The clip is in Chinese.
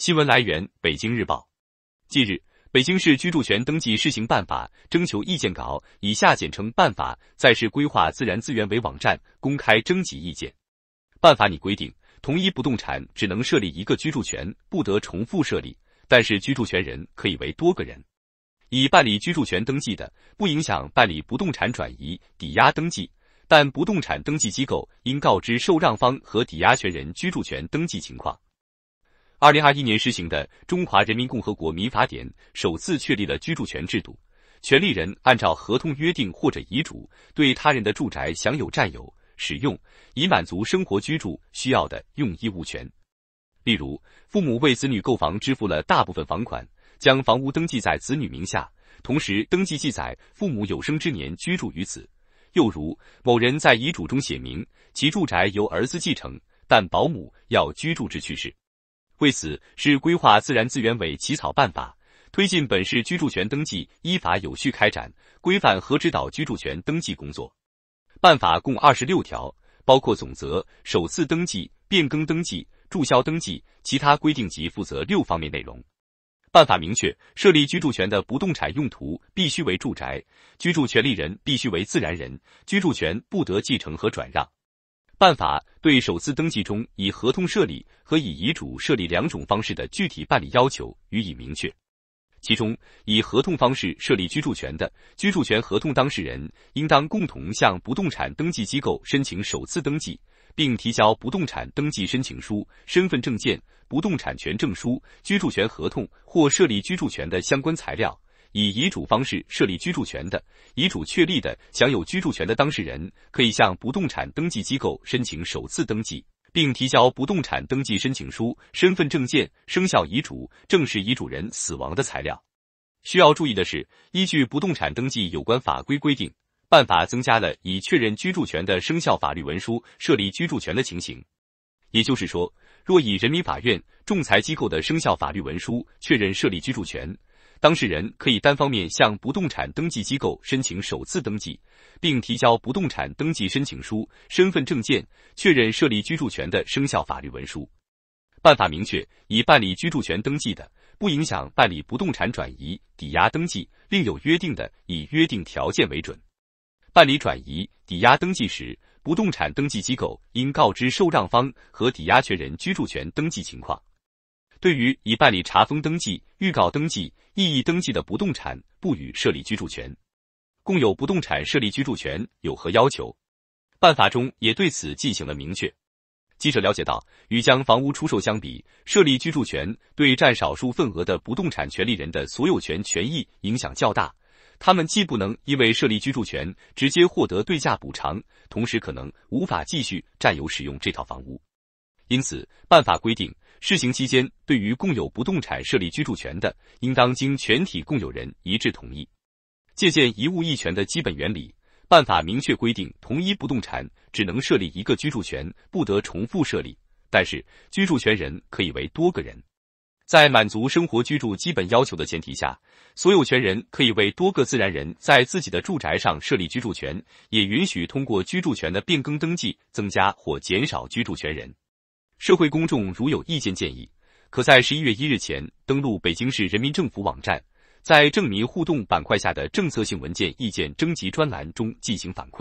新闻来源：北京日报。近日，北京市居住权登记试行办法征求意见稿（以下简称《办法》）在市规划自然资源委网站公开征集意见。《办法》拟规定，同一不动产只能设立一个居住权，不得重复设立，但是居住权人可以为多个人。已办理居住权登记的，不影响办理不动产转移、抵押登记，但不动产登记机构应告知受让方和抵押权人居住权登记情况。二零二一年施行的《中华人民共和国民法典》首次确立了居住权制度。权利人按照合同约定或者遗嘱，对他人的住宅享有占有、使用，以满足生活居住需要的用益物权。例如，父母为子女购房支付了大部分房款，将房屋登记在子女名下，同时登记记载父母有生之年居住于此。又如，某人在遗嘱中写明其住宅由儿子继承，但保姆要居住至去世。为此，市规划自然资源委起草办法，推进本市居住权登记依法有序开展，规范和指导居住权登记工作。办法共二十六条，包括总则、首次登记、变更登记、注销登记、其他规定及负责六方面内容。办法明确，设立居住权的不动产用途必须为住宅，居住权利人必须为自然人，居住权不得继承和转让。办法对首次登记中以合同设立和以遗嘱设立两种方式的具体办理要求予以明确。其中，以合同方式设立居住权的，居住权合同当事人应当共同向不动产登记机构申请首次登记，并提交不动产登记申请书、身份证件、不动产权证书、居住权合同或设立居住权的相关材料。以遗嘱方式设立居住权的，遗嘱确立的享有居住权的当事人，可以向不动产登记机构申请首次登记，并提交不动产登记申请书、身份证件、生效遗嘱、正式遗嘱人死亡的材料。需要注意的是，依据不动产登记有关法规规定，办法增加了以确认居住权的生效法律文书设立居住权的情形。也就是说，若以人民法院、仲裁机构的生效法律文书确认设立居住权，当事人可以单方面向不动产登记机构申请首次登记，并提交不动产登记申请书、身份证件、确认设立居住权的生效法律文书。办法明确，已办理居住权登记的，不影响办理不动产转移、抵押登记；另有约定的，以约定条件为准。办理转移、抵押登记时，不动产登记机构应告知受让方和抵押权人居住权登记情况。对于已办理查封登记、预告登记、异议登记的不动产，不予设立居住权。共有不动产设立居住权有何要求？办法中也对此进行了明确。记者了解到，与将房屋出售相比，设立居住权对占少数份额的不动产权利人的所有权权益影响较大。他们既不能因为设立居住权直接获得对价补偿，同时可能无法继续占有使用这套房屋。因此，办法规定。试行期间，对于共有不动产设立居住权的，应当经全体共有人一致同意。借鉴一物一权的基本原理，办法明确规定，同一不动产只能设立一个居住权，不得重复设立。但是，居住权人可以为多个人。在满足生活居住基本要求的前提下，所有权人可以为多个自然人在自己的住宅上设立居住权，也允许通过居住权的变更登记增加或减少居住权人。社会公众如有意见建议，可在十一月一日前登录北京市人民政府网站，在政民互动板块下的政策性文件意见征集专栏中进行反馈。